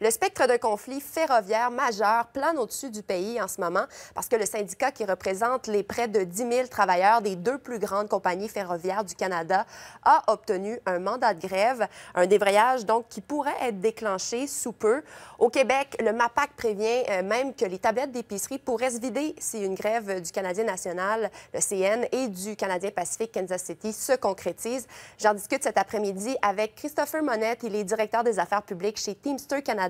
Le spectre de conflits ferroviaires majeur plane au-dessus du pays en ce moment parce que le syndicat qui représente les près de 10 000 travailleurs des deux plus grandes compagnies ferroviaires du Canada a obtenu un mandat de grève, un débrayage donc qui pourrait être déclenché sous peu. Au Québec, le MAPAC prévient euh, même que les tablettes d'épicerie pourraient se vider si une grève du Canadien national, le CN, et du Canadien Pacifique Kansas City se concrétise. J'en discute cet après-midi avec Christopher Monette, il est directeur des affaires publiques chez Teamster Canada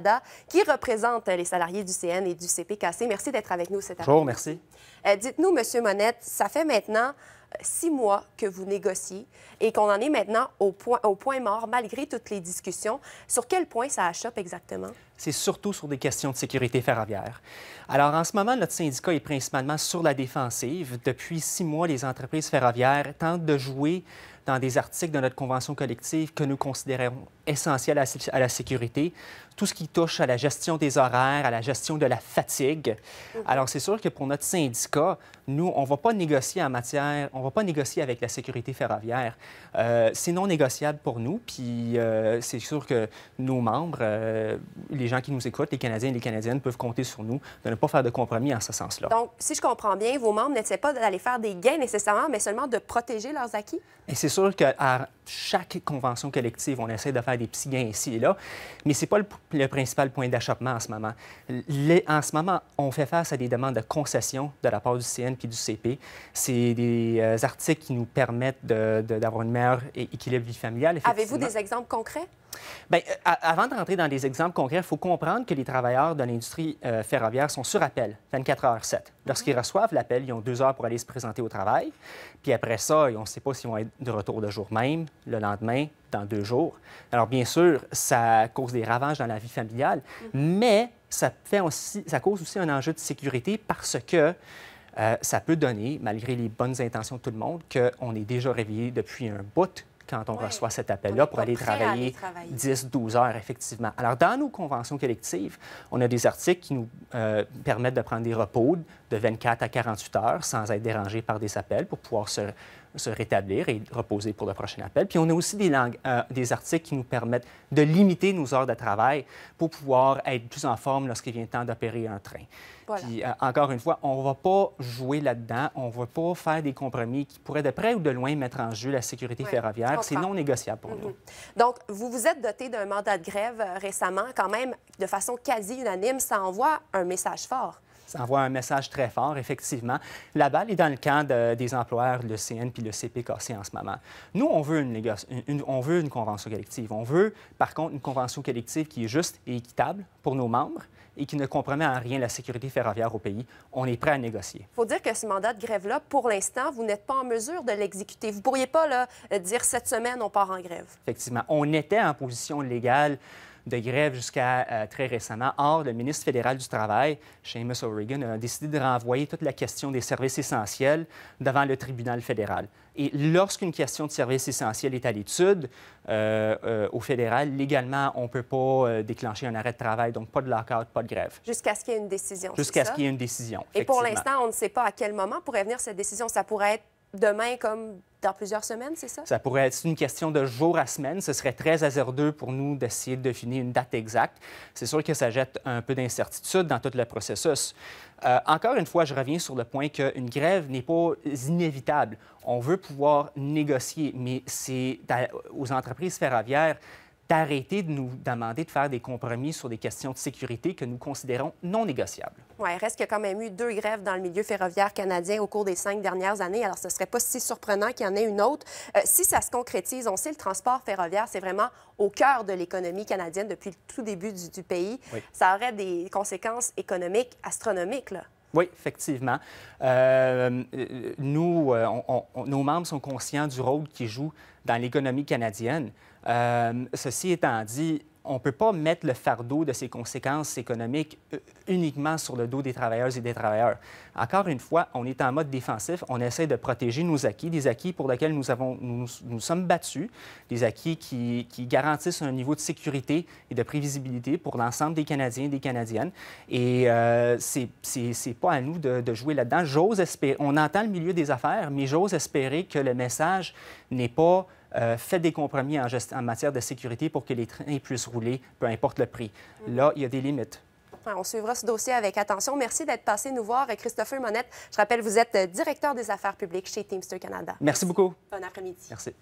qui représente euh, les salariés du CN et du CPKC. Merci d'être avec nous cet après-midi. Bonjour, merci. Euh, dites-nous, Monsieur Monette, ça fait maintenant six mois que vous négociez et qu'on en est maintenant au point, au point mort malgré toutes les discussions. Sur quel point ça achoppe exactement? C'est surtout sur des questions de sécurité ferroviaire. Alors en ce moment, notre syndicat est principalement sur la défensive. Depuis six mois, les entreprises ferroviaires tentent de jouer dans des articles de notre convention collective que nous considérons essentiels à la sécurité, tout ce qui touche à la gestion des horaires, à la gestion de la fatigue. Mmh. Alors c'est sûr que pour notre syndicat, nous, on ne va pas négocier en matière on ne va pas négocier avec la sécurité ferroviaire. Euh, c'est non négociable pour nous, puis euh, c'est sûr que nos membres, euh, les gens qui nous écoutent, les Canadiens et les Canadiennes peuvent compter sur nous de ne pas faire de compromis en ce sens-là. Donc, si je comprends bien, vos membres n'essaient pas d'aller faire des gains nécessairement, mais seulement de protéger leurs acquis? Et c'est sûr qu'à chaque convention collective, on essaie de faire des petits gains ici et là, mais ce n'est pas le, principal point d'achoppement en ce moment. en ce moment, on fait face à des demandes de concession de la part du CN puis du CP. C'est des euh, articles qui nous permettent d'avoir une meilleure équilibre vie familiale. Avez-vous des exemples concrets? Bien, euh, avant de rentrer dans des exemples concrets, il faut comprendre que les travailleurs de l'industrie euh, ferroviaire sont sur appel 24 heures 7. Lorsqu'ils mhm. reçoivent l'appel, ils ont deux heures pour aller se présenter au travail. Puis après ça, on ne sait pas s'ils vont être de retour le jour même, le lendemain, dans deux jours. Alors bien sûr, ça cause des ravages dans la vie familiale, mhm. mais ça, fait aussi, ça cause aussi un enjeu de sécurité parce que euh, ça peut donner, malgré les bonnes intentions de tout le monde, qu'on est déjà réveillé depuis un bout quand on reçoit cet appel-là pour aller travailler, 10, 12 heures, effectivement. Alors, dans nos conventions collectives, on a des articles qui nous euh, permettent de prendre des repos de 24 à 48 heures sans être dérangé par des appels pour pouvoir se se rétablir et reposer pour le prochain appel. Puis on a aussi des, euh, des articles qui nous permettent de limiter nos heures de travail pour pouvoir être plus en forme lorsqu'il vient le temps d'opérer un train. Puis, euh, encore une fois, on ne va pas jouer là-dedans, on ne va pas faire des compromis qui pourraient de près ou de loin mettre en jeu la sécurité ferroviaire. C'est non négociable pour nous. Donc, vous vous êtes doté d'un mandat de grève euh, récemment, quand même, de façon quasi unanime. Ça envoie un message fort ça envoie un message très fort, effectivement. La balle est dans le camp des employeurs, le CN puis le CPKC en ce moment. Nous, on veut une, on veut une convention collective. On veut, par contre, une convention collective qui est juste et équitable pour nos membres et qui ne compromet en rien la sécurité ferroviaire au pays. On est prêt à négocier. Il faut dire que ce mandat de grève-là, pour l'instant, vous n'êtes pas en mesure de l'exécuter. Vous ne pourriez pas là, dire cette semaine, on part en grève. Effectivement. On était en position légale de grève jusqu'à euh, très récemment. Or, le ministre fédéral du Travail, Seamus O'Regan, a décidé de renvoyer toute la question des services essentiels devant le tribunal fédéral. Et lorsqu'une question de service essentiel est à l'étude, euh, euh, au fédéral, légalement, on ne peut pas déclencher un arrêt de travail, donc pas de lock-out, pas de grève. Jusqu'à ce qu'il y ait une décision. Jusqu'à ce qu'il y ait une décision. Et pour l'instant, on ne sait pas à quel moment pourrait venir cette décision. Ça pourrait être demain comme dans plusieurs semaines, c'est ça? Ça pourrait être une question de jour à semaine. Ce serait très hasardeux pour nous d'essayer de définir une date exacte. C'est sûr que ça jette un peu d'incertitude dans tout le processus. Euh, encore une fois, je reviens sur le point qu'une grève n'est pas inévitable. On veut pouvoir négocier, mais c'est aux entreprises ferroviaires d'arrêter de nous demander de faire des compromis sur des questions de sécurité que nous considérons non négociables. Oui, reste qu'il y a quand même eu deux grèves dans le milieu ferroviaire canadien au cours des cinq dernières années, alors ce ne serait pas si surprenant qu'il y en ait une autre. Euh, si ça se concrétise, on sait le transport ferroviaire, c'est vraiment au cœur de l'économie canadienne depuis le tout début du, pays. Ça aurait des conséquences économiques astronomiques. Là. Oui, effectivement. Euh, nous, euh, nos membres sont conscients du rôle qu'ils jouent dans l'économie canadienne. Euh, ceci étant dit, on ne peut pas mettre le fardeau de ces conséquences économiques euh, uniquement sur le dos des travailleurs et des travailleurs. Encore une fois, on est en mode défensif, on essaie de protéger nos acquis, des acquis pour lesquels nous avons, nous, sommes battus, des acquis qui, garantissent un niveau de sécurité et de prévisibilité pour l'ensemble des Canadiens et des Canadiennes. Et euh, ce c'est pas à nous de, de jouer là-dedans. J'ose espérer, on entend le milieu des affaires, mais j'ose espérer que le message n'est pas Faites euh, fait des compromis en, en, matière de sécurité pour que les trains puissent rouler, peu importe le prix. Mm. Là, il y a des limites. On suivra ce dossier avec attention. Merci d'être passé nous voir. Christophe Monette, je rappelle, vous êtes euh, directeur des affaires publiques chez Teamster Canada. Merci. beaucoup. Bon après-midi. Merci.